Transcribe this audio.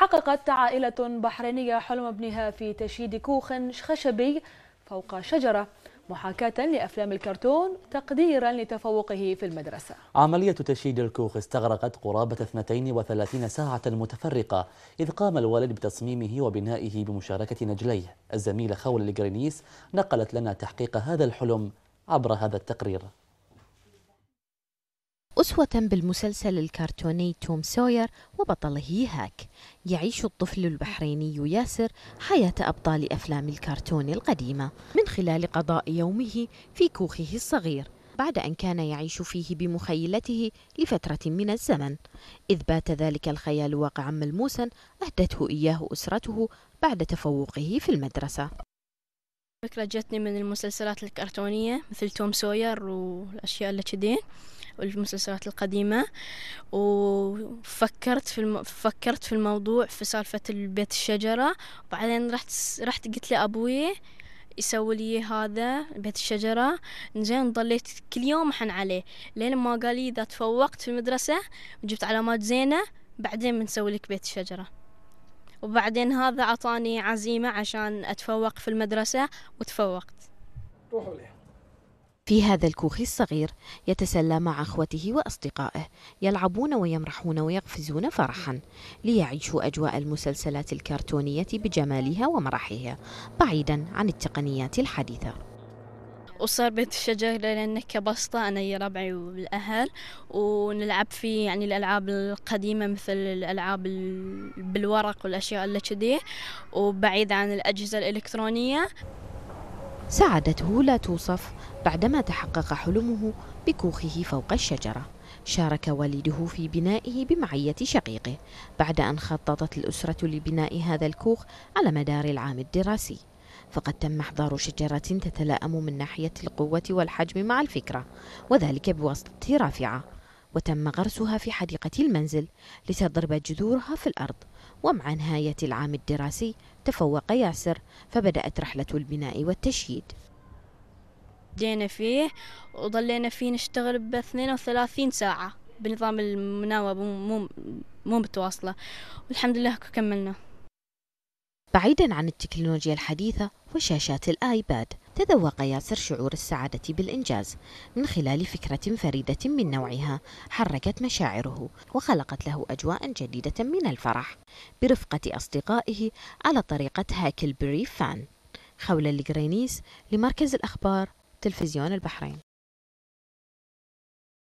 حققت عائلة بحرينية حلم ابنها في تشييد كوخ خشبي فوق شجرة محاكاة لأفلام الكرتون تقديرا لتفوقه في المدرسة عملية تشييد الكوخ استغرقت قرابة 32 ساعة متفرقة إذ قام الوالد بتصميمه وبنائه بمشاركة نجليه الزميلة خول الجرينيس نقلت لنا تحقيق هذا الحلم عبر هذا التقرير أسوة بالمسلسل الكرتوني توم سوير وبطله هاك يعيش الطفل البحريني ياسر حياة أبطال أفلام الكرتون القديمة من خلال قضاء يومه في كوخه الصغير بعد أن كان يعيش فيه بمخيلته لفترة من الزمن إذ بات ذلك الخيال واقعا ملموسا أهدته إياه أسرته بعد تفوقه في المدرسة فكرة جتني من المسلسلات الكرتونية مثل توم سوير والأشياء اللي كذي والمسلسلات القديمة وفكرت في الم... فكرت في الموضوع في سالفة البيت الشجرة وبعدين رحت رحت قلت لأبوي يسوي لي هذا بيت الشجرة زين ضليت كل يوم أحن عليه لين ما قال لي إذا تفوقت في المدرسة وجبت علامات زينة بعدين بنسوي لك بيت الشجرة وبعدين هذا أعطاني عزيمة عشان أتفوق في المدرسة وتفوقت روحوا ليه في هذا الكوخ الصغير يتسلى مع أخوته وأصدقائه يلعبون ويمرحون ويقفزون فرحا ليعيشوا أجواء المسلسلات الكرتونية بجمالها ومرحها بعيدا عن التقنيات الحديثة وصار بيت الشجرة لأن كبسطة أنا ويا ربعي والأهل ونلعب فيه يعني الألعاب القديمة مثل الألعاب بالورق والأشياء اللي كذي وبعيد عن الأجهزة الإلكترونية سعادته لا توصف بعدما تحقق حلمه بكوخه فوق الشجرة شارك والده في بنائه بمعية شقيقه بعد أن خططت الأسرة لبناء هذا الكوخ على مدار العام الدراسي فقد تم إحضار شجرة تتلائم من ناحية القوة والحجم مع الفكرة وذلك بواسطة رافعة وتم غرسها في حديقة المنزل لتضرب جذورها في الأرض ومع نهاية العام الدراسي تفوق ياسر فبدأت رحلة البناء والتشييد بدينا فيه وظلينا فيه نشتغل ب 32 ساعة بنظام المناوبة مو مو متواصلة والحمد لله كملنا بعيدا عن التكنولوجيا الحديثة وشاشات الآيباد تذوق ياسر شعور السعادة بالإنجاز من خلال فكرة فريدة من نوعها حركت مشاعره وخلقت له أجواء جديدة من الفرح برفقة أصدقائه على طريقة هاكلبري فان خولة الجرينيس لمركز الأخبار تلفزيون البحرين